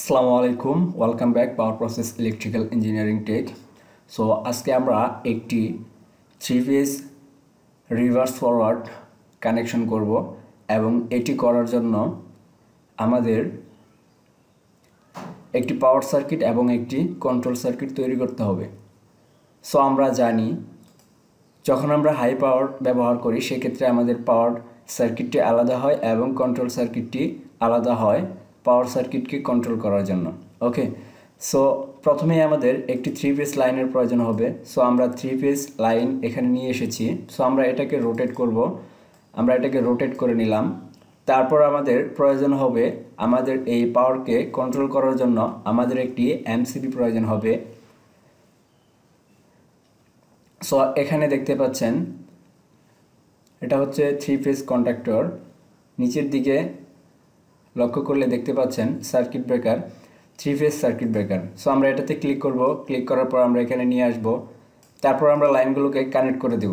আসসালামু আলাইকুম welcome back power process electrical engineering tech so আজকে আমরা একটি three phase reverse forward connection করব এবং এটি করার জন্য আমাদের একটি পাওয়ার সার্কিট এবং একটি কন্ট্রোল সার্কিট তৈরি করতে হবে সো আমরা জানি যখন আমরা হাই পাওয়ার ব্যবহার করি সেক্ষেত্রে আমাদের পাওয়ার সার্কিটটি আলাদা হয় এবং কন্ট্রোল সার্কিটটি আলাদা হয় পাওয়ার সার্কিটকে কন্ট্রোল করার জন্য ওকে সো প্রথমেই আমাদের একটি থ্রি পেস লাইনের প্রয়োজন হবে সো আমরা থ্রি পেস লাইন এখানে নিয়ে এসেছি সো আমরা এটাকে রোটেট করব আমরা এটাকে রোটেট করে নিলাম তারপর আমাদের প্রয়োজন হবে আমাদের এই পাওয়ারকে কন্ট্রোল করার জন্য আমাদের একটি এমসিবি প্রয়োজন হবে সো এখানে দেখতে পাচ্ছেন এটা হচ্ছে থ্রি ফেস কন্ট্রাক্টর নিচের দিকে লক্ষ্য করলে দেখতে পাচ্ছেন circuit breaker three phase circuit breaker so আমরা এটাতে ক্লিক করব ক্লিক করার পর আমরা এখানে নিয়ে আসব তারপর আমরা লাইনগুলোকে কানেক্ট করে দেব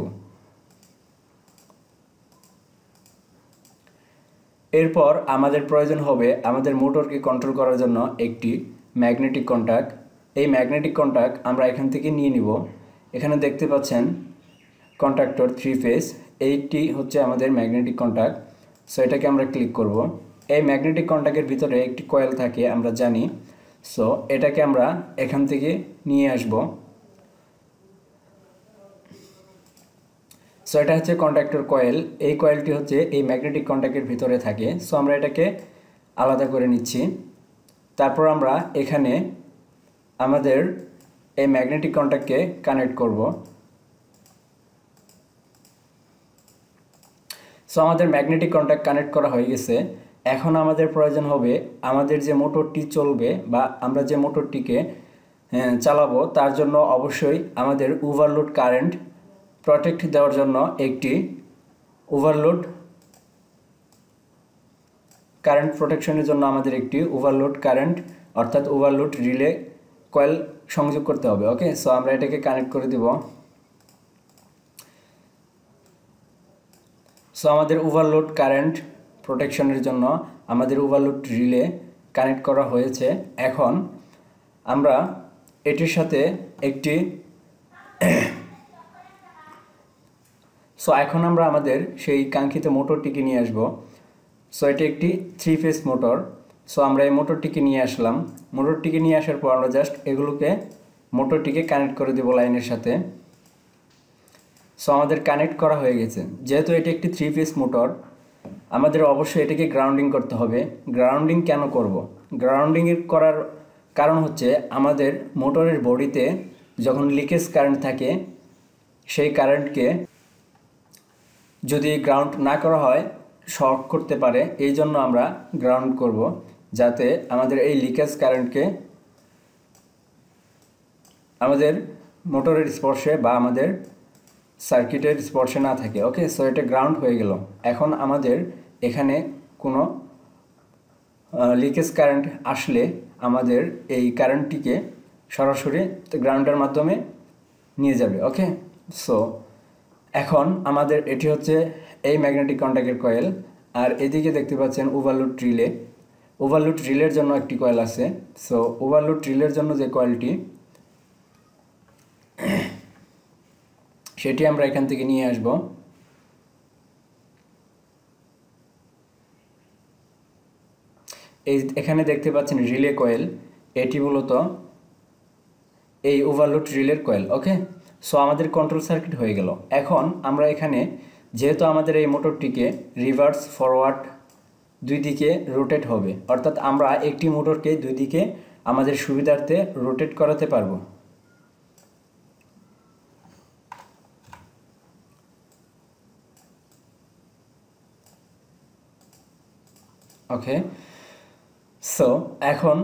এরপর আমাদের প্রয়োজন হবে আমাদের মোটরকে কন্ট্রোল করার জন্য একটি ম্যাগনেটিক কন্ট্যাক্ট এই ম্যাগনেটিক কন্ট্যাক্ট আমরা এখান থেকে নিয়ে নিব এখানে দেখতে পাচ্ছেন কন্ট্রাক্টর থ্রি ফেজ এইটি হচ্ছে আমাদের ম্যাগনেটিক কন্ট্যাক্ট সো এটাকে আমরা ক্লিক করবো এই ম্যাগনেটিক কন্ট্যাক্টের ভিতরে একটি কয়েল থাকে আমরা জানি সো এটাকে আমরা এখান থেকে নিয়ে আসব সো এটা হচ্ছে কন্ট্যাক্টর কয়েল এই কয়েলটি হচ্ছে এই ম্যাগনেটিক কন্ট্যাক্টের ভিতরে থাকে সো আমরা এটাকে আলাদা করে নিচ্ছি তারপর আমরা এখানে আমাদের এই ম্যাগনেটিক কন্ট্যাক্টকে কানেক্ট করব সো আমাদের ম্যাগনেটিক কন্ট্যাক্ট কানেক্ট করা হয়ে গেছে এখন আমাদের প্রয়োজন হবে আমাদের যে মোটরটি চলবে বা আমরা যে মোটরটিকে হ্যাঁ, চালাবো তার জন্য অবশ্যই আমাদের ওভারলোড কারেন্ট প্রটেক্ট দেওয়ার জন্য একটি ওভারলোড কারেন্ট প্রোটেকশনের জন্য আমাদের একটি ওভারলোড কারেন্ট অর্থাৎ ওভারলোড রিলে কয়েল সংযোগ করতে হবে ওকে সো আমরা এটাকে কানেক্ট করে দেব সো আমাদের ওভারলোড কারেন্ট প্রোটেকশনের জন্য আমাদের ওভারলোড রিলে কানেক্ট করা হয়েছে এখন আমরা এটির সাথে একটি সো এখন আমরা আমাদের সেই কাঙ্ক্ষিত মোটরটিকে নিয়ে আসব সো এটি একটি থ্রি ফেস মোটর সো আমরা এই মোটরটিকে নিয়ে আসলাম মোটরটিকে নিয়ে আসার পর আমরা জাস্ট এগুলোকে মোটরটিকে কানেক্ট করে দেবো লাইনের সাথে সো আমাদের কানেক্ট করা হয়ে গেছে যেহেতু এটি একটি থ্রি ফেস মোটর আমাদের অবশ্যই এটাকে গ্রাউন্ডিং করতে হবে গ্রাউন্ডিং কেন করব। গ্রাউন্ডিং করার কারণ হচ্ছে আমাদের মোটরের বডিতে যখন লিকেজ কারেন্ট থাকে সেই কারেন্টকে যদি গ্রাউন্ড না করা হয় শক করতে পারে এই জন্য আমরা গ্রাউন্ড করব যাতে আমাদের এই লিকেজ কারেন্টকে আমাদের মোটরের স্পর্শে বা আমাদের সার্কিটের স্পর্শে না থাকে ওকে সো এটা গ্রাউন্ড হয়ে গেল এখন আমাদের এখানে কোনো লিকেজ কারেন্ট আসলে আমাদের এই কারেন্টটিকে সরাসরি গ্রাউন্ডের মাধ্যমে নিয়ে যাবে ওকে সো এখন আমাদের এটি হচ্ছে এই ম্যাগনেটিক কন্ট্যাক্টের কয়েল আর এদিকে দেখতে পাচ্ছেন ওভারলোড ট্রিলে ওভারলোড রিলের জন্য একটি কয়েল আছে সো ওভারলোড ট্রিলের জন্য যে কয়েলটি সেটি আমরা এখান থেকে নিয়ে আসব এই এখানে দেখতে পাচ্ছেন রিলে কয়েল এটি মূলত এই ওভারলোড রিলের কয়েল ওকে সো আমাদের কন্ট্রোল সার্কিট হয়ে গেল এখন আমরা এখানে যেহেতু আমাদের এই মোটরটিকে রিভার্স ফরওয়ার্ড দুই দিকে রোটেট হবে অর্থাৎ আমরা একটি মোটরকে দুই দিকে আমাদের সুবিধার্থে রোটেট করাতে পারবো ওকে সো এখন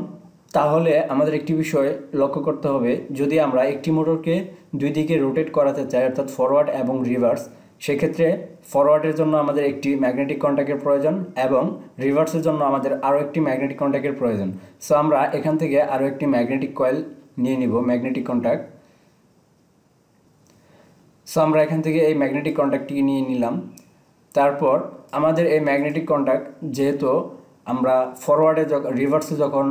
তাহলে আমাদের একটি বিষয় লক্ষ্য করতে হবে যদি আমরা একটি মোটরকে দুই দিকে রোটেট করাতে চাই অর্থাৎ ফরওয়ার্ড এবং রিভার্স সেক্ষেত্রে ফরওয়ার্ডের জন্য আমাদের একটি ম্যাগনেটিক কন্ট্যাক্টের প্রয়োজন এবং রিভার্সের জন্য আমাদের আরও একটি ম্যাগনেটিক কন্ট্যাক্টের প্রয়োজন সো আমরা এখান থেকে আরও একটি ম্যাগনেটিক কয়েল নিয়ে নিব ম্যাগনেটিক কন্ট্যাক্ট সো আমরা এখান থেকে এই ম্যাগনেটিক কন্ট্যাক্টটি নিয়ে নিলাম তারপর আমাদের এই ম্যাগনেটিক কন্ট্যাক্ট যেহেতু আমরা ফরওয়ার্ডে যখন রিভার্সে যখন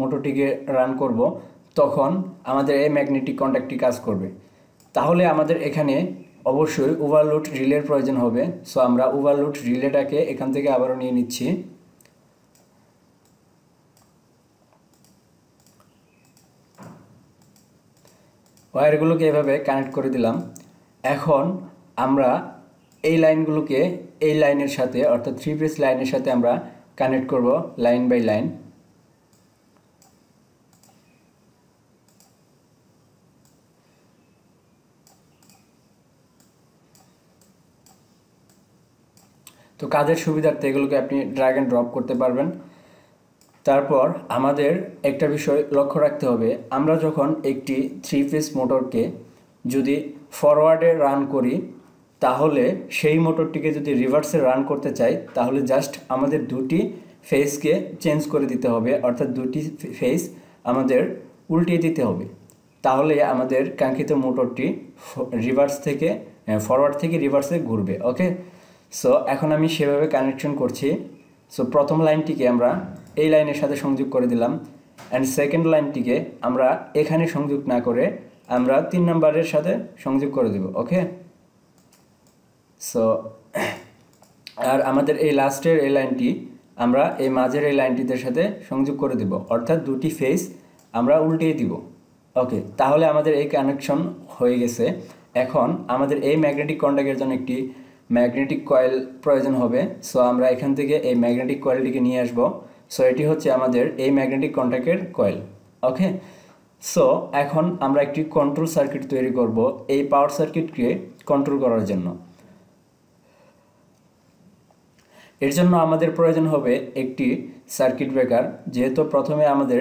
মোটরটিকে রান করব তখন আমাদের এই ম্যাগনেটিক কন্ট্যাক্টটি কাজ করবে তাহলে আমাদের এখানে অবশ্যই ওভারলোড রিলের প্রয়োজন হবে সো আমরা ওভারলোড রিলেটাকে এখান থেকে আবারও নিয়ে নিচ্ছি ওয়্যারগুলোকে এভাবে কানেক্ট করে দিলাম এখন আমরা এই লাইনগুলোকে এই লাইনের সাথে অর্থাৎ থ্রি পেস লাইনের সাথে আমরা কানেক্ট করব লাইন বাই লাইন তো কাজের সুবিধার্থে এগুলোকে আপনি ড্রাগ অ্যান্ড ড্রপ করতে পারবেন তারপর আমাদের একটা বিষয় লক্ষ্য রাখতে হবে আমরা যখন একটি থ্রি ফেস মোটরকে যদি ফরওয়ার্ডে রান করি তাহলে সেই মোটরটিকে যদি রিভার্সে রান করতে চাই তাহলে জাস্ট আমাদের দুটি ফেসকে চেঞ্জ করে দিতে হবে অর্থাৎ দুটি ফেস আমাদের উল্টিয়ে দিতে হবে তাহলে আমাদের কাঙ্ক্ষিত মোটরটি রিভার্স থেকে ফরওয়ার্ড থেকে রিভার্সে ঘুরবে ওকে সো এখন আমি সেভাবে কানেকশন করছি সো প্রথম লাইনটিকে আমরা এই লাইনের সাথে সংযোগ করে দিলাম অ্যান্ড সেকেন্ড লাইনটিকে আমরা এখানে সংযোগ না করে আমরা তিন নাম্বারের সাথে সংযোগ করে দেব ওকে সো আর আমাদের এই লাস্টের এই লাইনটি আমরা এই মাঝের এই লাইনটিদের সাথে সংযোগ করে দিব অর্থাৎ দুটি ফেস আমরা উল্টিয়ে দিব ওকে তাহলে আমাদের এই কানেকশন হয়ে গেছে এখন আমাদের এই ম্যাগনেটিক কন্ট্যাক্টের জন্য একটি ম্যাগনেটিক কয়েল প্রয়োজন হবে সো আমরা এখান থেকে এই ম্যাগনেটিক কয়েলটিকে নিয়ে আসব সো এটি হচ্ছে আমাদের এই ম্যাগনেটিক কন্ট্যাক্টের কয়েল ওকে সো এখন আমরা একটি কন্ট্রোল সার্কিট তৈরি করব এই পাওয়ার সার্কিটকে কন্ট্রোল করার জন্য এর জন্য আমাদের প্রয়োজন হবে একটি সার্কিট ব্রেকার যেহেতু প্রথমে আমাদের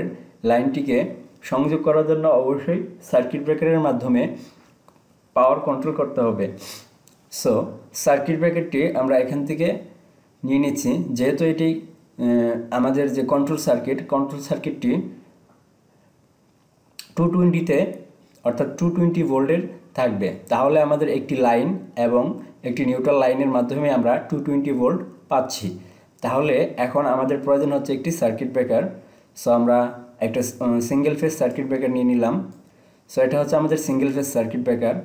লাইনটিকে সংযোগ করার জন্য অবশ্যই সার্কিট ব্রেকারের মাধ্যমে পাওয়ার কন্ট্রোল করতে হবে সো সার্কিট ব্রেকারটি আমরা এখান থেকে নিয়ে নিচ্ছি যেহেতু এটি আমাদের যে কন্ট্রোল সার্কিট কন্ট্রোল সার্কিটটি টু টোয়েন্টিতে অর্থাৎ টু টোয়েন্টি ভোল্টের থাকবে তাহলে আমাদের একটি লাইন এবং একটি নিউট্রাল লাইনের মাধ্যমে আমরা টু টোয়েন্টি ভোল্ট পাচ্ছি তাহলে এখন আমাদের প্রয়োজন হচ্ছে একটি সার্কিট ব্রেকার সো আমরা একটা সিঙ্গেল ফেজ সার্কিট ব্রেকার নিয়ে নিলাম সো এটা হচ্ছে আমাদের সিঙ্গেল ফেজ সার্কিট ব্রেকার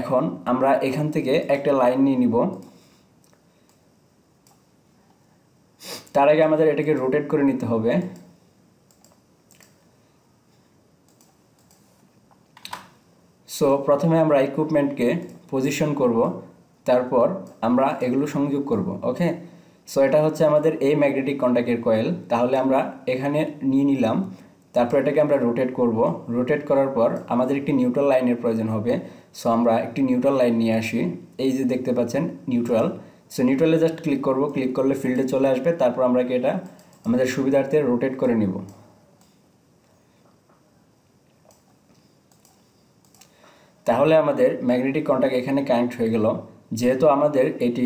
এখন আমরা এখান থেকে একটা লাইন নিয়ে নিব তার আগে আমাদের এটাকে রোটেট করে নিতে হবে সো প্রথমে আমরা ইকুইপমেন্টকে পজিশন করব তারপর আমরা এগুলো সংযোগ করব ওকে সো এটা হচ্ছে আমাদের এই ম্যাগনেটিক কন্ট্যাক্টের কয়েল তাহলে আমরা এখানে নিয়ে নিলাম তারপর এটাকে আমরা রোটেট করব রোটেট করার পর আমাদের একটি নিউট্রাল লাইনের প্রয়োজন হবে সো আমরা একটি নিউট্রাল লাইন নিয়ে আসি এই যে দেখতে পাচ্ছেন নিউট্রাল সো নিউট্রালে জাস্ট ক্লিক করব ক্লিক করলে ফিল্ডে চলে আসবে তারপর আমরা কি এটা আমাদের সুবিধার্থে রোটেট করে নিব তাহলে আমাদের ম্যাগনেটিক কন্ট্যাক্ট এখানে কানেক্ট হয়ে গেল যেহেতু আমাদের এটি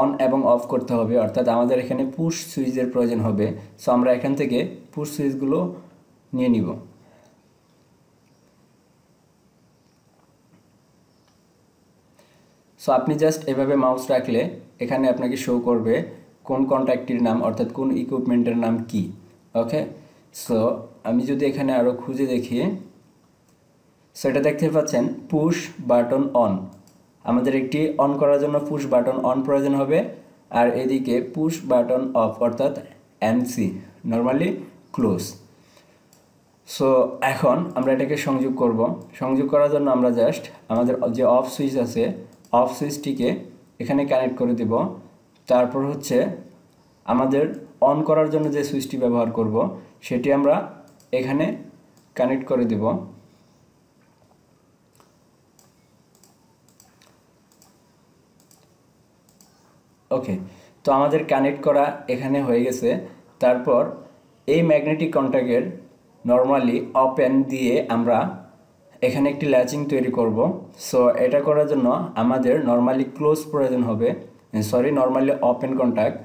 অন এবং অফ করতে হবে অর্থাৎ আমাদের এখানে পুশ সুইচের প্রয়োজন হবে সো আমরা এখান থেকে পুশ সুইচগুলো নিয়ে নিব সো আপনি জাস্ট এভাবে মাউস রাখলে এখানে আপনাকে শো করবে কোন কন্ট্যাক্টটির নাম অর্থাৎ কোন ইকুইপমেন্টের নাম কি ওকে সো আমি যদি এখানে আরও খুঁজে দেখি সেটা দেখতে পাচ্ছেন পুশ বাটন অন আমাদের একটি অন করার জন্য পুশ বাটন অন প্রয়োজন হবে আর এদিকে পুশ বাটন অফ অর্থাৎ এমসি নর্মালি ক্লোজ সো এখন আমরা এটাকে সংযোগ করব সংযোগ করার জন্য আমরা জাস্ট আমাদের যে অফ সুইচ আছে অফ সুইচটিকে এখানে কানেক্ট করে দেব তারপর হচ্ছে আমাদের অন করার জন্য যে সুইচটি ব্যবহার করব সেটি আমরা এখানে কানেক্ট করে দেব ওকে তো আমাদের কানেক্ট করা এখানে হয়ে গেছে তারপর এই ম্যাগনেটিক কন্ট্যাক্টের নর্মালি ওপেন দিয়ে আমরা এখানে একটি ল্যাচিং তৈরি করব সো এটা করার জন্য আমাদের নর্মালি ক্লোজ প্রয়োজন হবে sorry normally open contact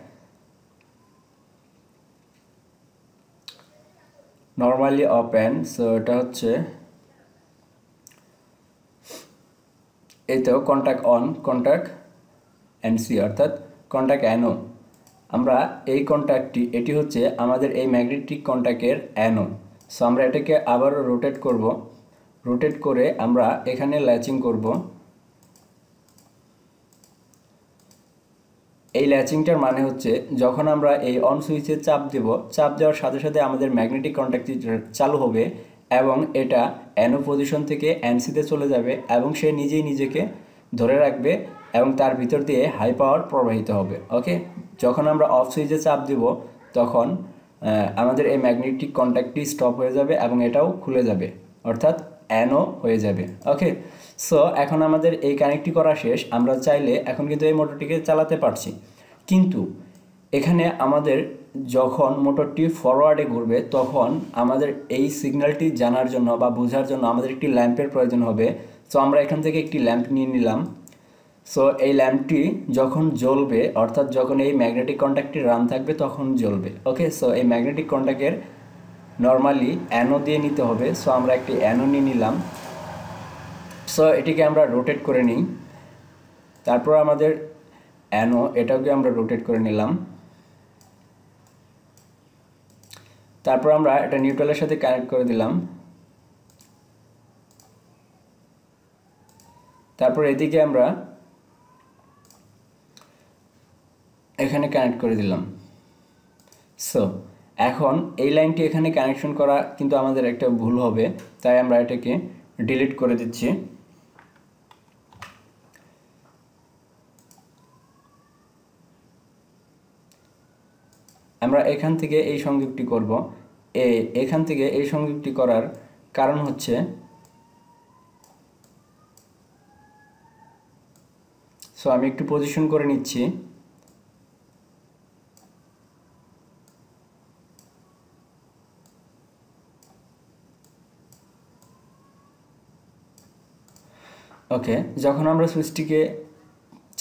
normally open so এটা হচ্ছে এই তো কন্ট্যাক্ট অন কন্ট্যাক্ট এনসি অর্থাৎ কন্ট্যাক্ট অ্যানো আমরা এই কন্ট্যাক্টটি এটি হচ্ছে আমাদের এই ম্যাগনেটিক কন্ট্যাক্টের অ্যানো সো আমরা এটাকে আবারও রোটেট করব রোটেট করে আমরা এখানে ল্যাচিং করব এই ল্যাচিংটার মানে হচ্ছে যখন আমরা এই অন সুইচে চাপ দেব চাপ দেওয়ার সাথে সাথে আমাদের ম্যাগনেটিক কন্ট্যাক্টটি চালু হবে এবং এটা অ্যানো পজিশন থেকে অ্যানসিতে চলে যাবে এবং সে নিজেই নিজেকে ধরে রাখবে এবং তার ভিতর দিয়ে হাই পাওয়ার প্রবাহিত হবে ওকে যখন আমরা অফ সুইচে চাপ দেব তখন আমাদের এই ম্যাগনেটিক কন্ট্যাক্টটি স্টপ হয়ে যাবে এবং এটাও খুলে যাবে অর্থাৎ অ্যানও হয়ে যাবে ওকে সো এখন আমাদের এই কানেক্টটি করা শেষ আমরা চাইলে এখন কিন্তু এই মোটরটিকে চালাতে পারছি কিন্তু এখানে আমাদের যখন মোটরটি ফরওয়ার্ডে ঘুরবে তখন আমাদের এই সিগন্যালটি জানার জন্য বা বোঝার জন্য আমাদের একটি ল্যাম্পের প্রয়োজন হবে সো আমরা এখান থেকে একটি ল্যাম্প নিয়ে নিলাম সো এই ল্যাম্পটি যখন জ্বলবে অর্থাৎ যখন এই ম্যাগনেটিক কন্ট্যাক্টটি রান থাকবে তখন জ্বলবে ওকে সো এই ম্যাগনেটিক কন্ট্যাক্টের নর্মালি অ্যানো দিয়ে নিতে হবে সো আমরা একটি অ্যানো নিয়ে নিলাম সো এটিকে আমরা রোটেট করে নিই তারপর আমাদের অ্যানো এটাকে আমরা রোটেট করে নিলাম তারপর আমরা এটা নিউট্রালের সাথে কানেক্ট করে দিলাম তারপর এদিকে আমরা এখানে কানেক্ট করে দিলাম সো এখন এই লাইনটি এখানে কানেকশন করা কিন্তু আমাদের একটা ভুল হবে তাই আমরা এটাকে ডিলিট করে দিচ্ছি আমরা এখান থেকে এই সংযোগটি করব এ এখান থেকে এই সংযোগটি করার কারণ হচ্ছে সো আমি একটু পজিশন করে নিচ্ছি ওকে যখন আমরা সুইচটিকে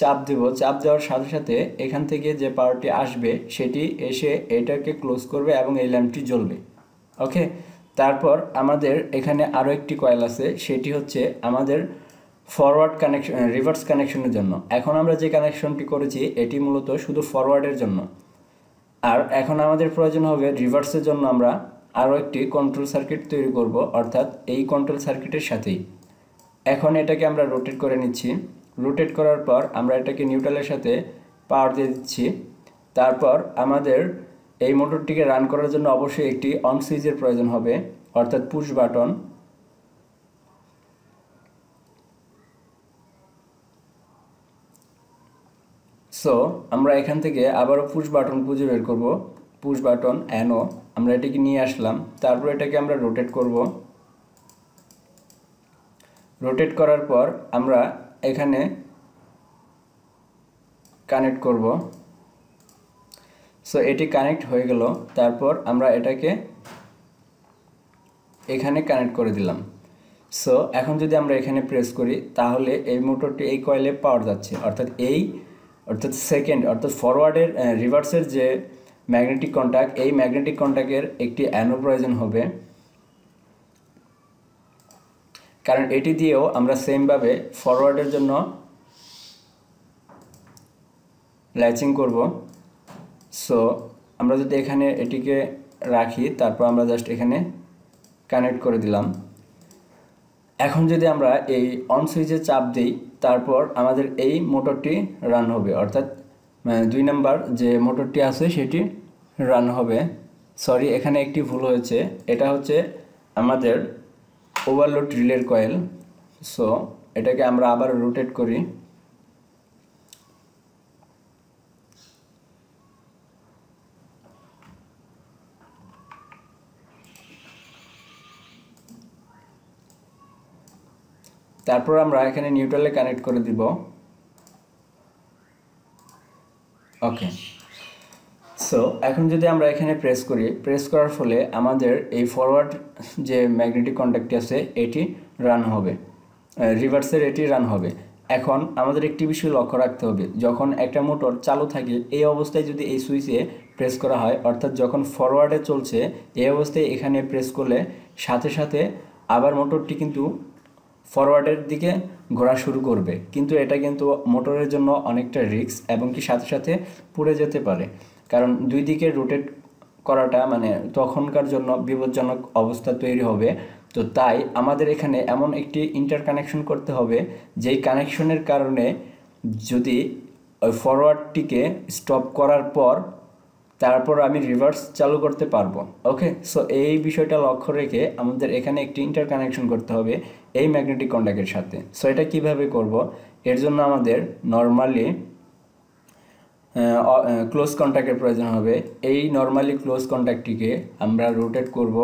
চাপ দেব চাপ দেওয়ার সাথে সাথে এখান থেকে যে পাওয়ারটি আসবে সেটি এসে এটাকে ক্লোজ করবে এবং এই ল্যাম্পটি জ্বলবে ওকে তারপর আমাদের এখানে আরও একটি কয়েল আছে সেটি হচ্ছে আমাদের ফরওয়ার্ড কানেকশন রিভার্স কানেকশনের জন্য এখন আমরা যে কানেকশনটি করেছি এটি মূলত শুধু ফরওয়ার্ডের জন্য আর এখন আমাদের প্রয়োজন হবে রিভার্সের জন্য আমরা আরও একটি কন্ট্রোল সার্কিট তৈরি করব অর্থাৎ এই কন্ট্রোল সার্কিটের সাথেই এখন এটাকে আমরা রোটেট করে নিচ্ছি রোটেট করার পর আমরা এটাকে নিউট্রালের সাথে পাওয়ার দিয়ে দিচ্ছি তারপর আমাদের এই মোটরটিকে রান করার জন্য অবশ্যই একটি অন সুইচের প্রয়োজন হবে অর্থাৎ পুশ বাটন সো আমরা এখান থেকে আবারও পুশ বাটন খুঁজে বের করব পুশ বাটন অ্যানো আমরা এটাকে নিয়ে আসলাম তারপর এটাকে আমরা রোটেট করব রোটেট করার পর আমরা এখানে কানেক্ট করব সো এটি কানেক্ট হয়ে গেল তারপর আমরা এটাকে এখানে কানেক্ট করে দিলাম সো এখন যদি আমরা এখানে প্রেস করি তাহলে এই মোটরটি এই কয়েলে পাওয়ার যাচ্ছে অর্থাৎ এই অর্থাৎ সেকেন্ড অর্থাৎ ফরওয়ার্ডের রিভার্সের যে ম্যাগনেটিক কন্ট্যাক্ট এই ম্যাগনেটিক কন্ট্যাক্টের একটি অ্যানো প্রয়োজন হবে কারণ এটি দিয়েও আমরা সেমভাবে ফরওয়ার্ডের জন্য ল্যাচিং করব সো আমরা যদি এখানে এটিকে রাখি তারপর আমরা জাস্ট এখানে কানেক্ট করে দিলাম এখন যদি আমরা এই অন সুইচে চাপ দিই তারপর আমাদের এই মোটরটি রান হবে অর্থাৎ মানে দুই নাম্বার যে মোটরটি আছে সেটি রান হবে সরি এখানে একটি ভুল হয়েছে এটা হচ্ছে আমাদের ওভারলোড রিলের কয়েল সো এটাকে আমরা আবার রোটেট করি তারপর আমরা এখানে নিউট্রালে কানেক্ট করে দিব ওকে সো এখন যদি আমরা এখানে প্রেস করি প্রেস করার ফলে আমাদের এই ফরওয়ার্ড যে ম্যাগনেটিক কন্ট্যাক্টে আছে এটি রান হবে রিভার্সের এটি রান হবে এখন আমাদের একটি বিষয় লক্ষ্য রাখতে হবে যখন একটা মোটর চালু থাকে এই অবস্থায় যদি এই সুইচে প্রেস করা হয় অর্থাৎ যখন ফরওয়ার্ডে চলছে এই অবস্থায় এখানে প্রেস করলে সাথে সাথে আবার মোটরটি কিন্তু ফরওয়ার্ডের দিকে ঘোরা শুরু করবে কিন্তু এটা কিন্তু মোটরের জন্য অনেকটা রিস্ক এবং কি সাথে সাথে পুড়ে যেতে পারে কারণ দুই দিকে রোটেট করাটা মানে তখনকার জন্য বিপজ্জনক অবস্থা তৈরি হবে তো তাই আমাদের এখানে এমন একটি ইন্টার কানেকশন করতে হবে যেই কানেকশনের কারণে যদি ওই ফরওয়ার্ডটিকে স্টপ করার পর তারপর আমি রিভার্স চালু করতে পারবো ওকে সো এই বিষয়টা লক্ষ্য রেখে আমাদের এখানে একটি ইন্টার কানেকশন করতে হবে এই ম্যাগনেটিক কন্ডাক্টের সাথে সো এটা কীভাবে করব এর জন্য আমাদের নর্মালি ক্লোজ কন্ট্যাক্টের প্রয়োজন হবে এই নর্মালি ক্লোজ কন্ট্যাক্টটিকে আমরা রোটেট করব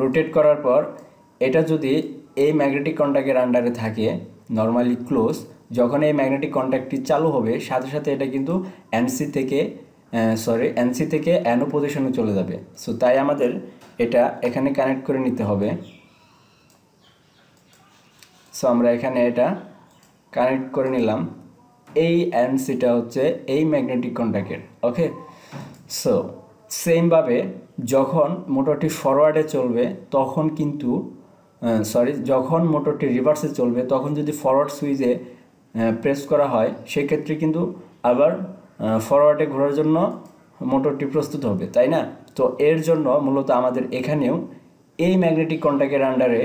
রোটেট করার পর এটা যদি এই ম্যাগনেটিক কন্ট্যাক্টের আন্ডারে থাকে নর্মালি ক্লোজ যখন এই ম্যাগনেটিক কন্ট্যাক্টটি চালু হবে সাথে সাথে এটা কিন্তু এনসি থেকে সরি এনসি থেকে অ্যানো পজিশনে চলে যাবে সো তাই আমাদের এটা এখানে কানেক্ট করে নিতে হবে সো আমরা এখানে এটা কানেক্ট করে নিলাম এই অ্যান্ড সিটা হচ্ছে এই ম্যাগনেটিক কন্ট্যাক্টের ওকে সো সেমভাবে যখন মোটরটি ফরওয়ার্ডে চলবে তখন কিন্তু সরি যখন মোটরটি রিভার্সে চলবে তখন যদি ফরওয়ার্ড সুইচে প্রেস করা হয় সেক্ষেত্রে কিন্তু আবার ফরওয়ার্ডে ঘোরার জন্য মোটরটি প্রস্তুত হবে তাই না তো এর জন্য মূলত আমাদের এখানেও এই ম্যাগনেটিক কন্ট্যাক্টের আন্ডারে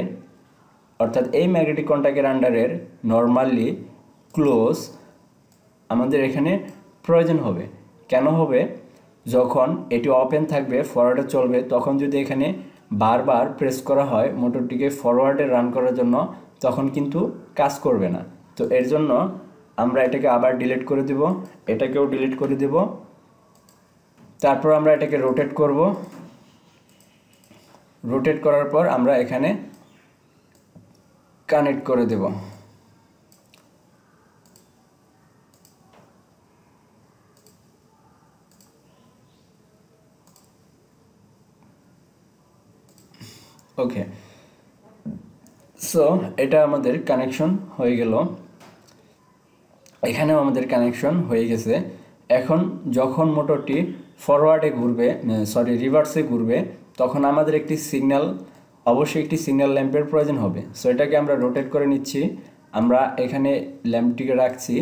অর্থাৎ এই ম্যাগনেটিক কন্ট্যাক্টের আন্ডারের নর্মালি ক্লোজ আমাদের এখানে প্রয়োজন হবে কেন হবে যখন এটি ওপেন থাকবে ফরওয়ার্ডে চলবে তখন যদি এখানে বারবার প্রেস করা হয় মোটরটিকে ফরওয়ার্ডে রান করার জন্য তখন কিন্তু কাজ করবে না তো এর জন্য আমরা এটাকে আবার ডিলিট করে দেব এটাকেও ডিলিট করে দেব তারপর আমরা এটাকে রোটেট করব রোটেট করার পর আমরা এখানে কানেক্ট করে দেব ওকে সো এটা আমাদের কানেকশন হয়ে গেল এখানেও আমাদের কানেকশন হয়ে গেছে এখন যখন মোটরটি ফরওয়ার্ডে ঘুরবে সরি রিভার্সে ঘুরবে তখন আমাদের একটি সিগন্যাল অবশ্যই একটি সিগন্যাল ল্যাম্পের প্রয়োজন হবে সো এটাকে আমরা রোটেট করে নিচ্ছি আমরা এখানে ল্যাম্পটিকে রাখছি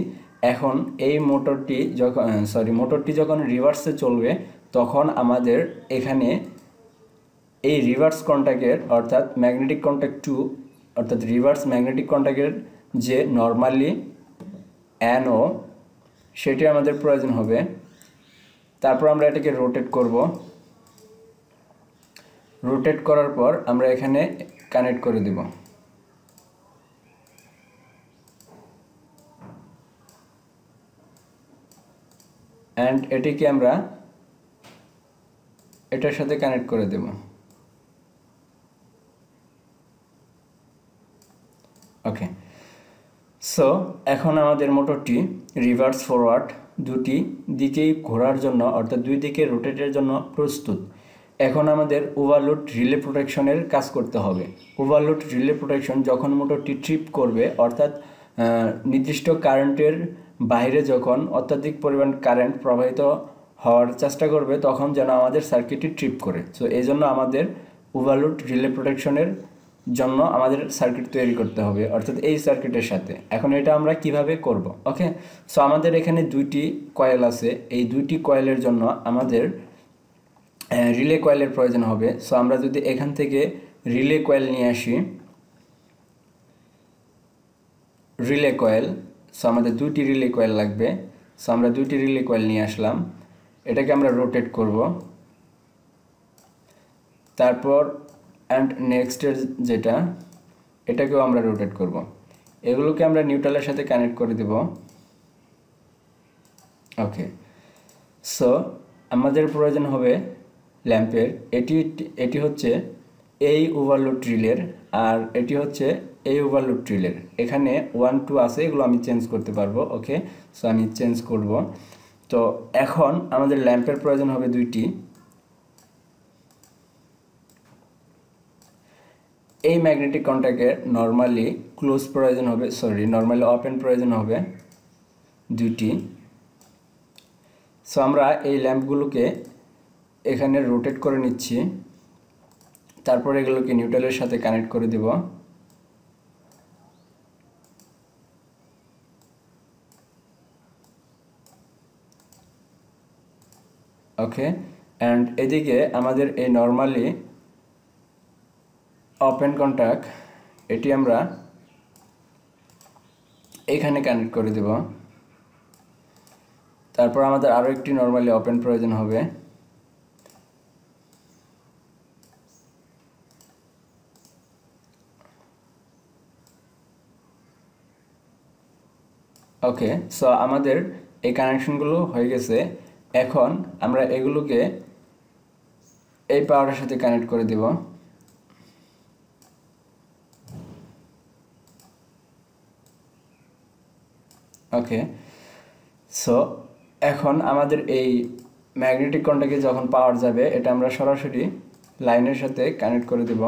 এখন এই মোটরটি যখন সরি মোটরটি যখন রিভার্সে চলবে তখন আমাদের এখানে এই রিভার্স কন্ট্যাক্টের অর্থাৎ ম্যাগনেটিক কন্ট্যাক্ট টু অর্থাৎ রিভার্স ম্যাগনেটিক কন্ট্যাক্টের যে নর্মালি অ্যানো সেটি আমাদের প্রয়োজন হবে তারপর আমরা এটাকে রোটেট করব রোটেট করার পর আমরা এখানে কানেক্ট করে দেব অ্যান্ড এটিকে আমরা এটার সাথে কানেক্ট করে দেব ওকে সো এখন আমাদের মোটরটি রিভার্স ফরওয়ার্ড দুটি দিকেই ঘোরার জন্য অর্থাৎ দুই দিকে রোটেটের জন্য প্রস্তুত এখন আমাদের ওভারলোড রিলে প্রোটেকশনের কাজ করতে হবে ওভারলোড রিলে প্রোটেকশন যখন মোটরটি ট্রিপ করবে অর্থাৎ নির্দিষ্ট কারেন্টের বাইরে যখন অত্যাধিক পরিমাণ কারেন্ট প্রবাহিত হওয়ার চেষ্টা করবে তখন যেন আমাদের সার্কিটটি ট্রিপ করে সো এই জন্য আমাদের ওভারলোড রিলে প্রোটেকশনের জন্য আমাদের সার্কিট তৈরি করতে হবে অর্থাৎ এই সার্কিটের সাথে এখন এটা আমরা কিভাবে করব ওকে সো আমাদের এখানে দুইটি কয়েল আছে এই দুইটি কয়েলের জন্য আমাদের রিলে কয়েলের প্রয়োজন হবে সো আমরা যদি এখান থেকে রিলে কয়েল নিয়ে আসি রিলে কয়েল সো আমাদের দুইটি রিলে কয়েল লাগবে সো আমরা দুইটি রিলে কয়েল নিয়ে আসলাম এটাকে আমরা রোটেট করব তারপর অ্যান্ড নেক্সটের যেটা এটাকেও আমরা রোটেট করব এগুলোকে আমরা নিউট্রালের সাথে কানেক্ট করে দেব ওকে সো আমাদের প্রয়োজন হবে ল্যাম্পের এটি এটি হচ্ছে এই ওভারলোড ড্রিলের আর এটি হচ্ছে এই ওভারলোড ড্রিলের এখানে ওয়ান টু আছে এগুলো আমি চেঞ্জ করতে পারবো ওকে সো আমি চেঞ্জ করব তো এখন আমাদের ল্যাম্পের প্রয়োজন হবে দুইটি এই ম্যাগনেটিক কন্ট্যাক্টের নর্মালি ক্লোজ প্রয়োজন হবে সরি নর্মালি ওপেন প্রয়োজন হবে দুইটি সো আমরা এই ল্যাম্পগুলোকে এখানে রোটেট করে নিচ্ছি তারপর এগুলোকে নিউট্রালের সাথে কানেক্ট করে দেব ওকে অ্যান্ড এদিকে আমাদের এই নর্মালি ওপেন কন্ট্যাক্ট এটি আমরা এখানে কানেক্ট করে দেব তারপর আমাদের আরও একটি নর্মালি ওপেন প্রয়োজন হবে ওকে সো আমাদের এই কানেকশনগুলো হয়ে গেছে এখন আমরা এগুলোকে এই পাওয়ারের সাথে কানেক্ট করে দেব ওকে সো এখন আমাদের এই ম্যাগনেটিক কন্ট্যাক্টে যখন পাওয়ার যাবে এটা আমরা সরাসরি লাইনের সাথে কানেক্ট করে দেবো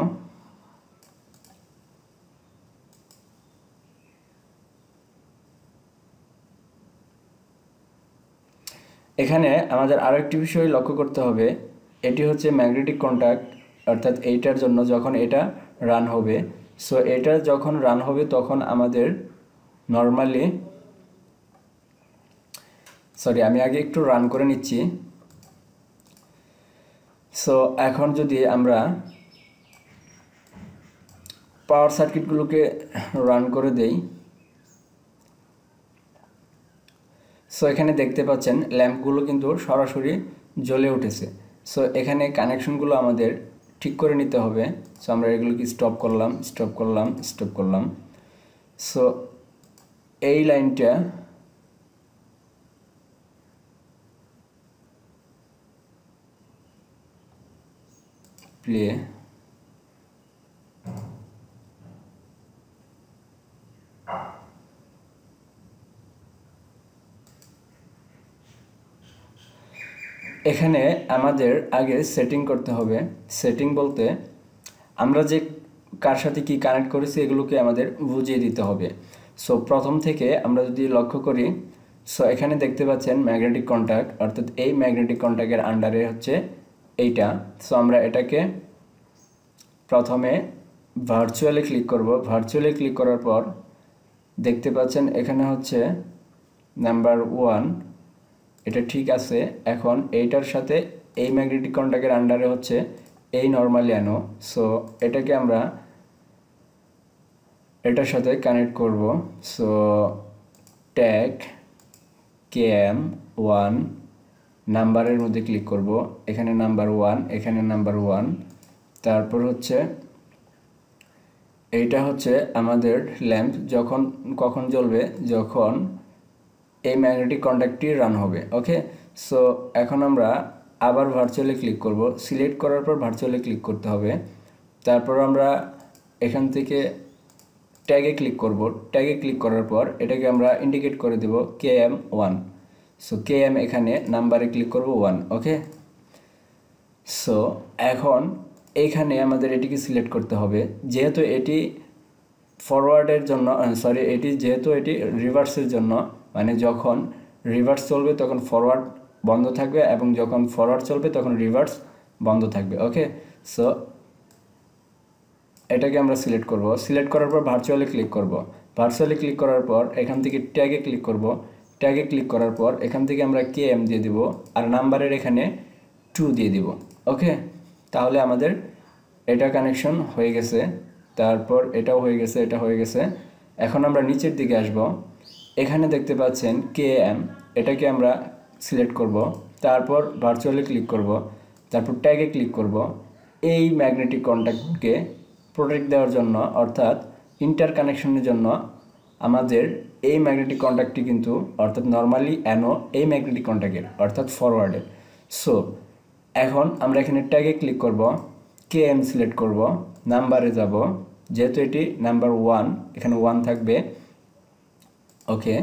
এখানে আমাদের আরও একটি বিষয় লক্ষ্য করতে হবে এটি হচ্ছে ম্যাগনেটিক কন্ট্যাক্ট অর্থাৎ এইটার জন্য যখন এটা রান হবে সো এটা যখন রান হবে তখন আমাদের নর্মালি সরি আমি আগে একটু রান করে নিচ্ছি সো এখন যদি আমরা পাওয়ার সার্কিটগুলোকে রান করে দেই সো এখানে দেখতে পাচ্ছেন ল্যাম্পগুলো কিন্তু সরাসরি জ্বলে উঠেছে সো এখানে কানেকশনগুলো আমাদের ঠিক করে নিতে হবে সো আমরা এগুলোকে স্টপ করলাম স্টপ করলাম স্টপ করলাম সো এই লাইনটা প্লে এখানে আমাদের আগে সেটিং করতে হবে সেটিং বলতে আমরা যে কার সাথে কি কানেক্ট করেছি এগুলোকে আমাদের বুঝিয়ে দিতে হবে সো প্রথম থেকে আমরা যদি লক্ষ্য করি সো এখানে দেখতে পাচ্ছেন ম্যাগনেটিক কন্ট্যাক্ট অর্থাৎ এই ম্যাগনেটিক কন্ট্যাক্টের আন্ডারে হচ্ছে এইটা সো আমরা এটাকে প্রথমে ভার্চুয়ালি ক্লিক করব ভার্চুয়ালি ক্লিক করার পর দেখতে পাচ্ছেন এখানে হচ্ছে নাম্বার ওয়ান এটা ঠিক আছে এখন এইটার সাথে এই ম্যাগনেটিক কন্ট্যাক্টের আন্ডারে হচ্ছে এই নর্মাল অ্যানো সো এটাকে আমরা এটার সাথে কানেক্ট করব so tag K M one নাম্বারের মধ্যে ক্লিক করব এখানে নাম্বার ওয়ান এখানে নাম্বার ওয়ান তারপর হচ্ছে এইটা হচ্ছে আমাদের ল্যাম্প যখন কখন জ্বলবে যখন এই ম্যাগনেটিক কন্ট্যাক্টটি রান হবে ওকে সো এখন আমরা আবার ভার্চুয়ালে ক্লিক করব সিলেক্ট করার পর ভার্চুয়ালে ক্লিক করতে হবে তারপর আমরা এখান থেকে ট্যাগে ক্লিক করব ট্যাগে ক্লিক করার পর এটাকে আমরা ইন্ডিকেট করে দেব K M one so K M এখানে নাম্বারে ক্লিক করব ওয়ান ওকে সো এখন এইখানে আমাদের এটিকে সিলেক্ট করতে হবে যেহেতু এটি ফরওয়ার্ডের জন্য সরি এটি যেহেতু এটি রিভার্সের জন্য মানে যখন রিভার্স চলবে তখন ফরওয়ার্ড বন্ধ থাকবে এবং যখন ফরওয়ার্ড চলবে তখন রিভার্স বন্ধ থাকবে ওকে সো এটাকে আমরা সিলেক্ট করব সিলেক্ট করার পর ভার্চুয়ালি ক্লিক করব ভার্চুয়ালি ক্লিক করার পর এখান থেকে ট্যাগে ক্লিক করব ট্যাগে ক্লিক করার পর এখান থেকে আমরা কে এম দিয়ে দিব আর নাম্বারের এখানে টু দিয়ে দিব ওকে তাহলে আমাদের এটা কানেকশন হয়ে গেছে তারপর এটাও হয়ে গেছে এটা হয়ে গেছে এখন আমরা নিচের দিকে আসবো এখানে দেখতে পাচ্ছেন কে এম এটাকে আমরা সিলেক্ট করব তারপর ভার্চুয়ালে ক্লিক করব তারপর ট্যাগে ক্লিক করব এই ম্যাগনেটিক কন্ট্যাক্টকে প্রোটেক্ট দেওয়ার জন্য অর্থাৎ ইন্টার কানেকশনের জন্য আমাদের এই ম্যাগনেটিক কন্ট্যাক্টটি কিন্তু অর্থাৎ নর্মালি অ্যানো এই ম্যাগনেটিক কন্ট্যাক্টের অর্থাৎ ফরওয়ার্ডের সো এখন আমরা এখানে ট্যাগে ক্লিক করব কে এম সিলেক্ট করব নাম্বারে যাব যেহেতু এটি নাম্বার ওয়ান এখানে ওয়ান থাকবে ওকে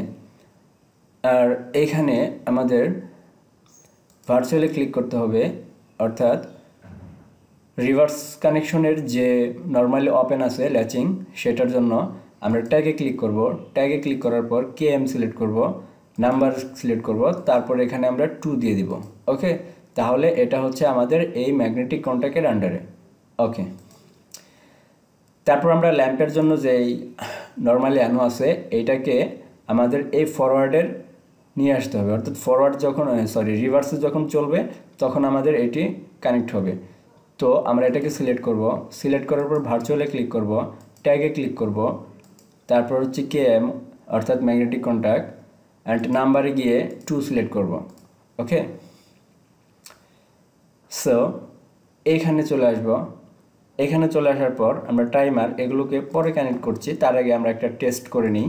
আর এখানে আমাদের ভার্চুয়ালি ক্লিক করতে হবে অর্থাৎ রিভার্স কানেকশনের যে নর্মালি ওপেন আছে ল্যাচিং সেটার জন্য আমরা ট্যাগে ক্লিক করব ট্যাগে ক্লিক করার পর কে এম সিলেক্ট করব নাম্বার সিলেক্ট করব তারপর এখানে আমরা টু দিয়ে দিব ওকে তাহলে এটা হচ্ছে আমাদের এই ম্যাগনেটিক কন্ট্যাক্টের আন্ডারে ওকে তারপর আমরা ল্যাম্পের জন্য যেই নর্মালি অ্যানো আছে এইটাকে আমাদের এই ফরওয়ার্ডের নিয়ে আসতে হবে অর্থাৎ ফরওয়ার্ড যখন সরি রিভার্সে যখন চলবে তখন আমাদের এটি কানেক্ট হবে তো আমরা এটাকে সিলেক্ট করব সিলেক্ট করার পর ভার্চুয়ালে ক্লিক করব ট্যাগে ক্লিক করব তারপর হচ্ছে কে এম অর্থাৎ ম্যাগনেটিক কন্ট্যাক্ট অ্যান্ড নাম্বারে গিয়ে টু সিলেক্ট করব ওকে সো এইখানে চলে আসব এখানে চলে আসার পর আমরা টাইমার এগুলোকে পরে কানেক্ট করছি তার আগে আমরা একটা টেস্ট করে নিই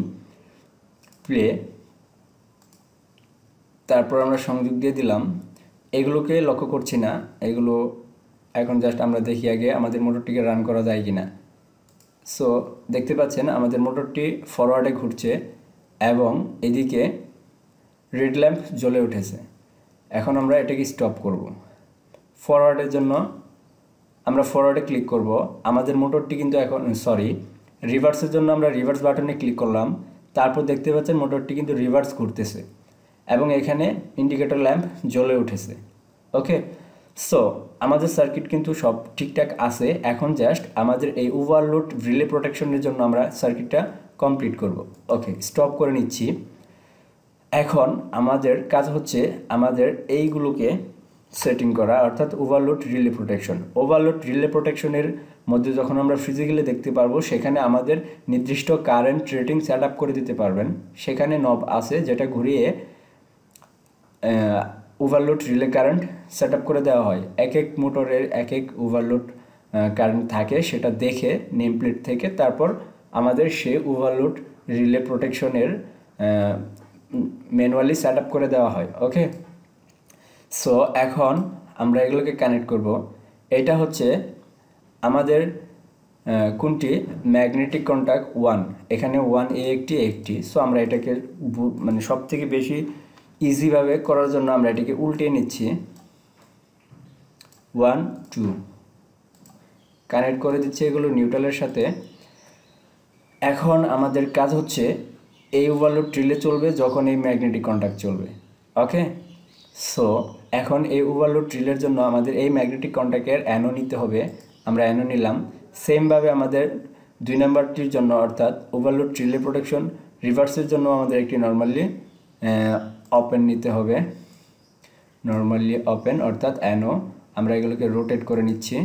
প্লে তারপর আমরা সংযোগ দিয়ে দিলাম এগুলোকে লক্ষ্য করছি না এগুলো এখন জাস্ট আমরা দেখি আগে আমাদের মোটরটিকে রান করা যায় কি না সো দেখতে পাচ্ছেন আমাদের মোটরটি ফরওয়ার্ডে ঘুরছে এবং এদিকে রেড ল্যাম্প জ্বলে উঠেছে এখন আমরা এটাকে স্টপ করব ফরওয়ার্ডের জন্য আমরা ফরওয়ার্ডে ক্লিক করব আমাদের মোটরটি কিন্তু এখন সরি রিভার্সের জন্য আমরা রিভার্স বাটনে ক্লিক করলাম তারপর দেখতে পাচ্ছেন মোটরটি কিন্তু রিভার্স করতেছে এবং এখানে ইন্ডিকেটর ল্যাম্প জ্বলে উঠেছে ওকে সো আমাদের সার্কিট কিন্তু সব ঠিকঠাক আছে এখন জাস্ট আমাদের এই ওভারলোড রিলে প্রোটেকশনের জন্য আমরা সার্কিটটা কমপ্লিট করব ওকে স্টপ করে নিচ্ছি এখন আমাদের কাজ হচ্ছে আমাদের এইগুলোকে সেটিং করা অর্থাৎ overload relay protection overload relay প্রোটেকশনের মধ্যে যখন আমরা ফিজিক্যালি দেখতে পারবো সেখানে আমাদের নির্দিষ্ট কারেন্ট রেটিং সেট আপ করে দিতে পারবেন সেখানে নব আছে যেটা ঘুরিয়ে overload relay current set up করে দেওয়া হয় এক এক মোটরের এক এক ওভারলোড কারেন্ট থাকে সেটা দেখে নেম প্লেট থেকে তারপর আমাদের সে ওভারলোড রিলে প্রোটেকশনের ম্যানুয়ালি সেট আপ করে দেওয়া হয় ওকে সো এখন আমরা এগুলোকে কানেক্ট করব এটা হচ্ছে আমাদের কোনটি ম্যাগনেটিক কন্ট্যাক্ট ওয়ান এখানে ওয়ান এ একটি একটি সো আমরা এটাকে মানে সব থেকে বেশি ইজিভাবে করার জন্য আমরা এটাকে উল্টে নিচ্ছি ওয়ান টু কানেক্ট করে দিচ্ছি এগুলো নিউট্রালের সাথে এখন আমাদের কাজ হচ্ছে এই ওভারলোড ট্রিলে চলবে যখন এই ম্যাগনেটিক কন্ট্যাক্ট চলবে ওকে সো এখন এই ওভারলোড ট্রিলের জন্য আমাদের এই ম্যাগনেটিক কন্ট্যাক্টের অ্যানো নিতে হবে আমরা অ্যানো নিলাম সেমভাবে আমাদের দুই নাম্বারটির জন্য অর্থাৎ ওভারলোড ট্রিলে প্রোটেকশন রিভার্সের জন্য আমাদের একটি নর্মালি ওপেন নিতে হবে নর্মালি ওপেন অর্থাৎ অ্যানো আমরা এগুলোকে রোটেট করে নিচ্ছি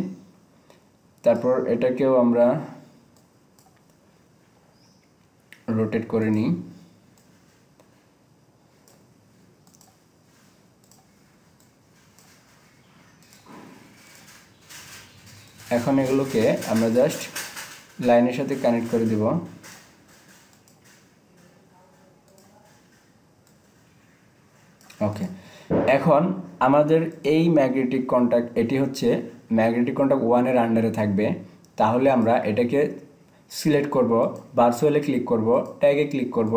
তারপর এটাকেও আমরা রোটেট করে নিই এখন এগুলোকে আমরা জাস্ট লাইনের সাথে কানেক্ট করে দেব ওকে এখন আমাদের এই ম্যাগনেটিক কন্ট্যাক্ট এটি হচ্ছে ম্যাগনেটিক কন্ট্যাক্ট ওয়ানের আন্ডারে থাকবে তাহলে আমরা এটাকে সিলেক্ট করব ভার্চুয়ালে ক্লিক করব ট্যাগে ক্লিক করব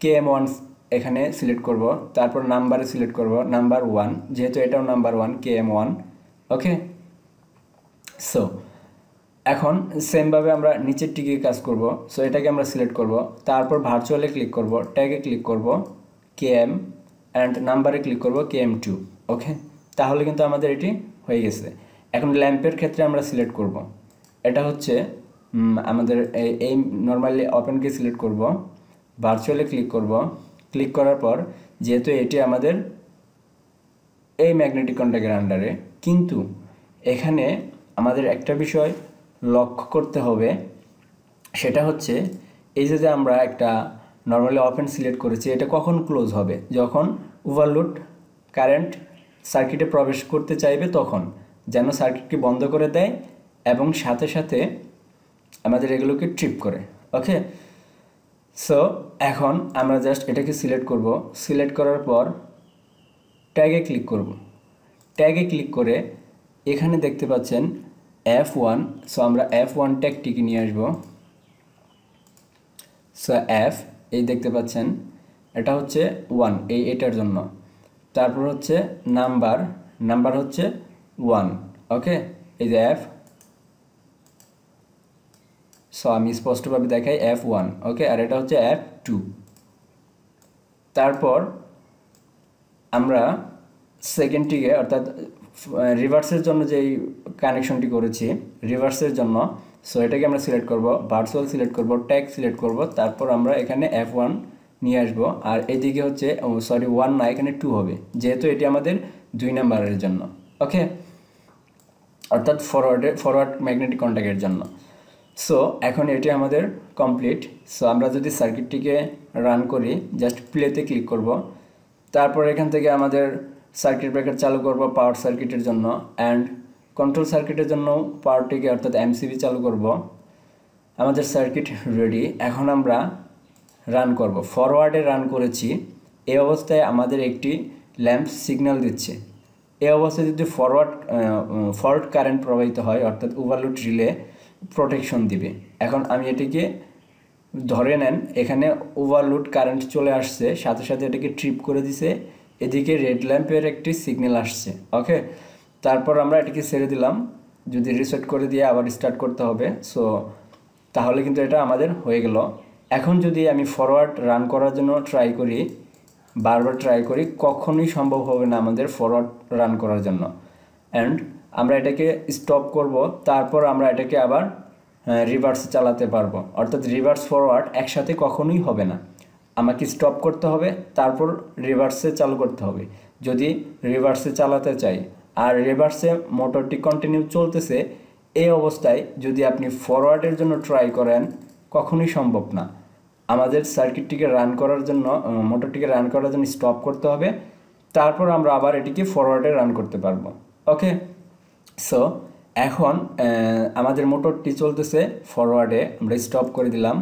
কে এম ওয়ান এখানে সিলেক্ট করব তারপর নাম্বারে সিলেক্ট করব নাম্বার ওয়ান যেহেতু এটাও number one K M one okay so এখন সেমভাবে আমরা নিচের টিকে কাজ করব সো এটাকে আমরা সিলেক্ট করব তারপর ভার্চুয়ালে ক্লিক করব ট্যাগে ক্লিক করব কে এম অ্যান্ড নাম্বারে ক্লিক করব কে এম টু ওকে তাহলে কিন্তু আমাদের এটি হয়ে গেছে এখন ল্যাম্পের ক্ষেত্রে আমরা সিলেক্ট করব এটা হচ্ছে আমাদের এই নর্মালি ওপেনকে সিলেক্ট করব ভার্চুয়ালে ক্লিক করব ক্লিক করার পর যেহেতু এটি আমাদের এই ম্যাগনেটিক কন্ট্যাক্টের আন্ডারে কিন্তু এখানে আমাদের একটা বিষয় লক্ষ্য করতে হবে সেটা হচ্ছে এই যে আমরা একটা নর্মালি অপেন সিলেক্ট করেছি এটা কখন ক্লোজ হবে যখন ওভারলোড কারেন্ট সার্কিটে প্রবেশ করতে চাইবে তখন যেন সার্কিটকে বন্ধ করে দেয় এবং সাথে সাথে আমাদের এগুলোকে ট্রিপ করে ওকে সো এখন আমরা জাস্ট এটাকে সিলেক্ট করব সিলেক্ট করার পর ট্যাগে ক্লিক করব ট্যাগে ক্লিক করে এখানে দেখতে পাচ্ছেন এফ ওয়ান সো আমরা এফ ওয়ান ট্যাগটিকে নিয়ে আসবো সো এফ এই দেখতে পাচ্ছেন এটা হচ্ছে ওয়ান এই এটার জন্য তারপর হচ্ছে নাম্বার নাম্বার হচ্ছে ওয়ান ওকে এই যে এফ সো আমি স্পষ্টভাবে দেখাই এফ ওয়ান ওকে আর এটা হচ্ছে এফ টু তারপর আমরা সেকেন্ডটিকে অর্থাৎ রিভার্সের জন্য যেই কানেকশনটি করেছি রিভার্সের জন্য সো এটাকে আমরা সিলেক্ট করব ভার্চুয়াল সিলেক্ট করব ট্যাগ সিলেক্ট করব তারপর আমরা এখানে এফ ওয়ান নিয়ে আসবো আর এদিকে হচ্ছে সরি ওয়ান না এখানে টু হবে যেহেতু এটি আমাদের দুই নাম্বারের জন্য ওকে অর্থাৎ ফরওয়ার্ডে ফরওয়ার্ড ম্যাগনেটিক কন্ট্যাক্টের জন্য সো এখন এটি আমাদের কমপ্লিট সো আমরা যদি সার্কিটটিকে রান করি জাস্ট প্লেতে ক্লিক করব তারপর এখান থেকে আমাদের সার্কিট ব্রেকার চালু করব পাওয়ার সার্কিটের জন্য অ্যান্ড কন্ট্রোল সার্কিটের জন্য পাওয়ারটিকে অর্থাৎ এমসিবি চালু করব আমাদের সার্কিট রেডি এখন আমরা রান করব ফরওয়ার্ডে রান করেছি এই অবস্থায় আমাদের একটি ল্যাম্প সিগন্যাল দিচ্ছে এই অবস্থায় যদি ফরওয়ার্ড ফল্ট কারেন্ট প্রবাহিত হয় অর্থাৎ ওভারলোড রিলে প্রোটেকশন দিবে এখন আমি এটিকে ধরে নেন এখানে ওভারলোড কারেন্ট চলে আসছে সাথে সাথে এটাকে ট্রিপ করে দিছে এদিকে রেড ল্যাম্পের একটি সিগন্যাল আসছে ওকে তারপর আমরা এটিকে ছেড়ে দিলাম যদি রিসেট করে দিয়ে আবার স্টার্ট করতে হবে সো তাহলে কিন্তু এটা আমাদের হয়ে গেল এখন যদি আমি ফরওয়ার্ড রান করার জন্য ট্রাই করি বারবার ট্রাই করি কখনোই সম্ভব হবে না আমাদের ফরওয়ার্ড রান করার জন্য অ্যান্ড আমরা এটাকে স্টপ করব তারপর আমরা এটাকে আবার রিভার্স চালাতে পারবো অর্থাৎ রিভার্স ফরওয়ার্ড একসাথে কখনোই হবে না আমাকে স্টপ করতে হবে তারপর রিভার্সে চালু করতে হবে যদি রিভার্সে চালাতে চাই আর রিভার্সে মোটরটি কন্টিনিউ চলতেছে এই অবস্থায় যদি আপনি ফরওয়ার্ডের জন্য ট্রাই করেন কখনই সম্ভব না আমাদের সার্কিটটিকে রান করার জন্য মোটরটিকে রান করার জন্য স্টপ করতে হবে তারপর আমরা আবার এটিকে ফরওয়ার্ডে রান করতে পারবো ওকে সো এখন আমাদের মোটরটি চলতেছে ফরওয়ার্ডে আমরা স্টপ করে দিলাম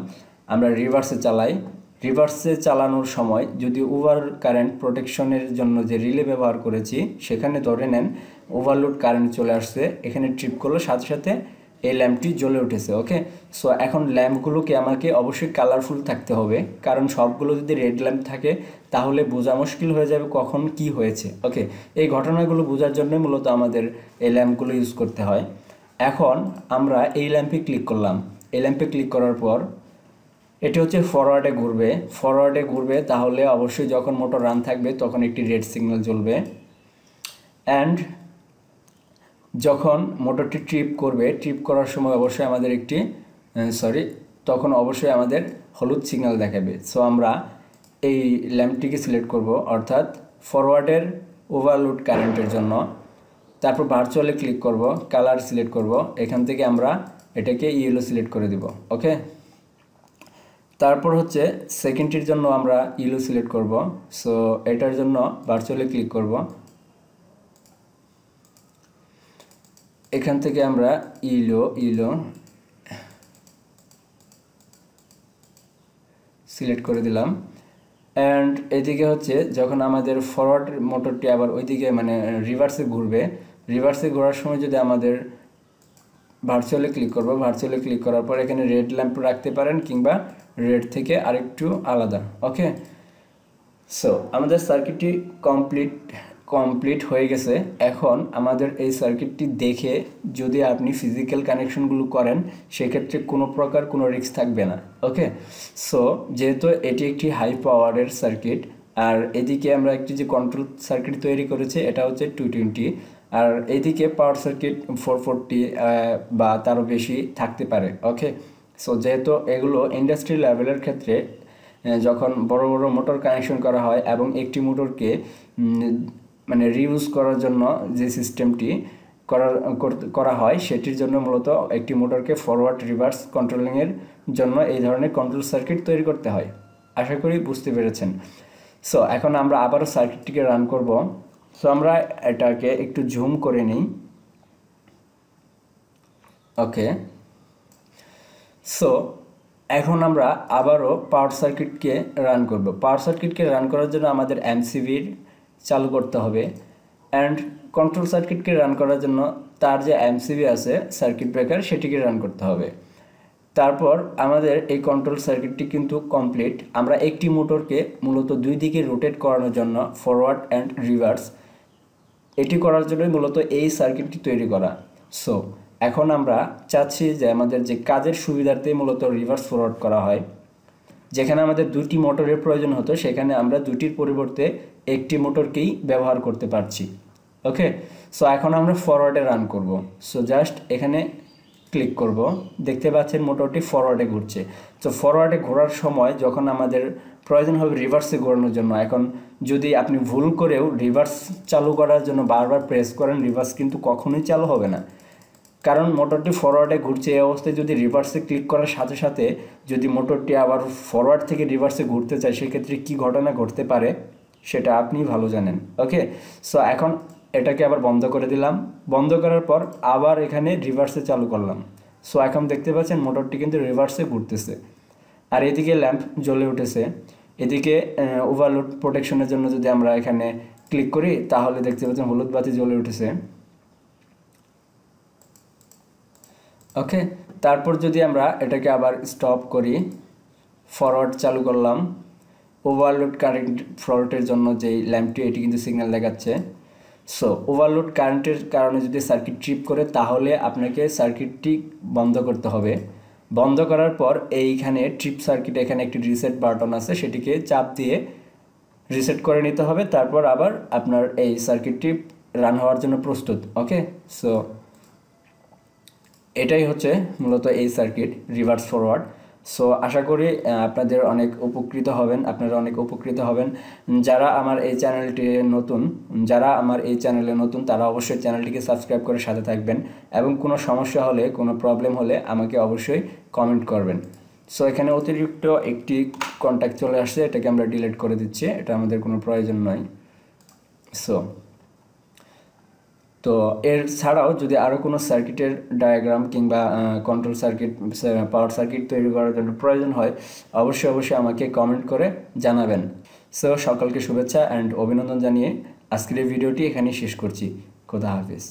আমরা রিভার্সে চালাই রিভার্সে চালানোর সময় যদি ওভার কারেন্ট প্রোটেকশনের জন্য যে রিলে ব্যবহার করেছি সেখানে ধরে নেন ওভারলোড কারেন্ট চলে আসছে এখানে ট্রিপ করলে সাথে সাথে এই ল্যাম্পটি জ্বলে উঠেছে ওকে সো এখন ল্যাম্পগুলোকে আমাকে অবশ্যই কালারফুল থাকতে হবে কারণ সবগুলো যদি রেড ল্যাম্প থাকে তাহলে বোঝা মুশকিল হয়ে যাবে কখন কি হয়েছে ওকে এই ঘটনাগুলো বোঝার জন্য মূলত আমাদের এই ল্যাম্পগুলো ইউজ করতে হয় এখন আমরা এই ল্যাম্পে ক্লিক করলাম এই ল্যাম্পে ক্লিক করার পর এটি হচ্ছে ফরওয়ার্ডে ঘুরবে ফরওয়ার্ডে ঘুরবে তাহলে অবশ্যই যখন মোটর রান থাকবে তখন একটি রেড সিগন্যাল জ্বলবে অ্যান্ড যখন মোটরটি ট্রিপ করবে ট্রিপ করার সময় অবশ্যই আমাদের একটি সরি তখন অবশ্যই আমাদের হলুদ সিগন্যাল দেখাবে সো আমরা এই ল্যাম্পটিকে সিলেক্ট করব অর্থাৎ ফরওয়ার্ডের ওভারলোড কারেন্টের জন্য তারপর ভার্চুয়ালে ক্লিক করব কালার সিলেক্ট করব এখান থেকে আমরা এটাকে ইয়েলো সিলেক্ট করে দিব ওকে তারপর হচ্ছে সেকেন্ডটির জন্য আমরা ইলো সিলেক্ট করব সো এটার জন্য ভার্চুয়ালি ক্লিক করব এখান থেকে আমরা ইলো ইলো সিলেক্ট করে দিলাম অ্যান্ড এদিকে হচ্ছে যখন আমাদের ফরওয়ার্ড মোটরটি আবার ওইদিকে মানে রিভার্সে ঘুরবে রিভার্সে ঘোরার সময় যদি আমাদের ভার্চুয়ালি ক্লিক করবো ভার্চুয়ালি ক্লিক করার পর এখানে রেড ল্যাম্প রাখতে পারেন কিংবা রেড থেকে আরেকটু আলাদা ওকে সো আমাদের সার্কিটটি কমপ্লিট কমপ্লিট হয়ে গেছে এখন আমাদের এই সার্কিটটি দেখে যদি আপনি ফিজিক্যাল কানেকশনগুলো করেন সেক্ষেত্রে কোনো প্রকার কোনো রিস্ক থাকবে না ওকে সো যেহেতু এটি একটি হাই পাওয়ারের সার্কিট আর এদিকে আমরা একটি যে কন্ট্রোল সার্কিট তৈরি করেছি এটা হচ্ছে টু টোয়েন্টি আর এদিকে পাওয়ার সার্কিট ফোর ফোরটি বা তারও বেশি থাকতে পারে ওকে সো যেহেতু এগুলো ইন্ডাস্ট্রি লেভেলের ক্ষেত্রে যখন বড় বড় মোটর কানেকশন করা হয় এবং একটি মোটরকে মানে রিউজ করার জন্য যে সিস্টেমটি করার করা হয় সেটির জন্য মূলত একটি মোটরকে ফরওয়ার্ড রিভার্স কন্ট্রোলিংয়ের জন্য এই ধরনের কন্ট্রোল সার্কিট তৈরি করতে হয় আশা করি বুঝতে পেরেছেন সো এখন আমরা আবারও সার্কিটটিকে রান করব সো আমরা এটাকে একটু জুম করে নিই ওকে সো এখন আমরা আবারও পাওয়ার সার্কিটকে রান করব পাওয়ার সার্কিটকে রান করার জন্য আমাদের এমসিবির চালু করতে হবে অ্যান্ড কন্ট্রোল সার্কিটকে রান করার জন্য তার যে এমসিবি আছে সার্কিট ব্রেকার সেটিকে রান করতে হবে তারপর আমাদের এই কন্ট্রোল সার্কিটটি কিন্তু কমপ্লিট আমরা একটি মোটরকে মূলত দুই দিকে রোটেট করানোর জন্য ফরওয়ার্ড অ্যান্ড রিভার্স এটি করার জন্যই মূলত এই সার্কিটটি তৈরি করা সো এখন আমরা চাচ্ছি যে আমাদের যে কাজের সুবিধার্থে মূলত রিভার্স ফরওয়ার্ড করা হয় যেখানে আমাদের দুটি মোটরের প্রয়োজন হতো সেখানে আমরা দুটির পরিবর্তে একটি মোটরকেই ব্যবহার করতে পারছি ওকে সো এখন আমরা ফরওয়ার্ডে রান করব সো জাস্ট এখানে ক্লিক করব দেখতে পাচ্ছেন মোটরটি ফরওয়ার্ডে ঘুরছে তো ফরওয়ার্ডে ঘোরার সময় যখন আমাদের প্রয়োজন হবে রিভার্সে ঘোরানোর জন্য এখন যদি আপনি ভুল করেও রিভার্স চালু করার জন্য বারবার প্রেস করেন রিভার্স কিন্তু কখনোই চালু হবে না কারণ মোটরটি ফরওয়ার্ডে ঘুরছে এই অবস্থায় যদি রিভার্সে ক্লিক করার সাথে সাথে যদি মোটরটি আবার ফরওয়ার্ড থেকে রিভার্সে ঘুরতে চায় সেক্ষেত্রে কি ঘটনা ঘটতে পারে সেটা আপনি ভালো জানেন ওকে সো এখন এটাকে আবার বন্ধ করে দিলাম বন্ধ করার পর আবার এখানে রিভার্সে চালু করলাম সো এখন দেখতে পাচ্ছেন মোটরটি কিন্তু রিভার্সে ঘুরতেছে আর এদিকে ল্যাম্প জ্বলে উঠেছে এদিকে ওভারলোড প্রোটেকশনের জন্য যদি আমরা এখানে ক্লিক করি তাহলে দেখতে পাচ্ছেন হলুদ বাতি জ্বলে উঠেছে ওকে তারপর যদি আমরা এটাকে আবার স্টপ করি ফরওয়ার্ড চালু করলাম ওভারলোড কারেন্ট ফল্টের জন্য যেই ল্যাম্পটি এটি কিন্তু সিগন্যাল দেখাচ্ছে সো ওভারলোড কারেন্টের কারণে যদি সার্কিট ট্রিপ করে তাহলে আপনাকে সার্কিটটি বন্ধ করতে হবে বন্ধ করার পর এইখানে ট্রিপ সার্কিট এখানে একটি রিসেট বাটন আছে সেটিকে চাপ দিয়ে রিসেট করে নিতে হবে তারপর আবার আপনার এই সার্কিটটি রান হওয়ার জন্য প্রস্তুত ওকে সো এটাই হচ্ছে মূলত এই সার্কিট রিভার্স ফরওয়ার্ড সো আশা করি আপনাদের অনেক উপকৃত হবেন আপনারা অনেক উপকৃত হবেন যারা আমার এই চ্যানেলটি নতুন যারা আমার এই চ্যানেলে নতুন তারা অবশ্যই চ্যানেলটিকে সাবস্ক্রাইব করে সাথে থাকবেন এবং কোনো সমস্যা হলে কোনো প্রবলেম হলে আমাকে অবশ্যই কমেন্ট করবেন সো এখানে অতিরিক্ত একটি কন্ট্যাক্ট চলে আসছে এটাকে আমরা ডিলিট করে দিচ্ছি এটা আমাদের কোনো প্রয়োজন নয় সো তো এর ছাড়াও যদি আরও কোনো সার্কিটের ডায়াগ্রাম কিংবা কন্ট্রোল সার্কিট পাওয়ার সার্কিট তৈরি করার জন্য প্রয়োজন হয় অবশ্যই অবশ্যই আমাকে কমেন্ট করে জানাবেন সো সকলকে শুভেচ্ছা অ্যান্ড অভিনন্দন জানিয়ে আজকের এই ভিডিওটি এখানেই শেষ করছি খোদা হাফিজ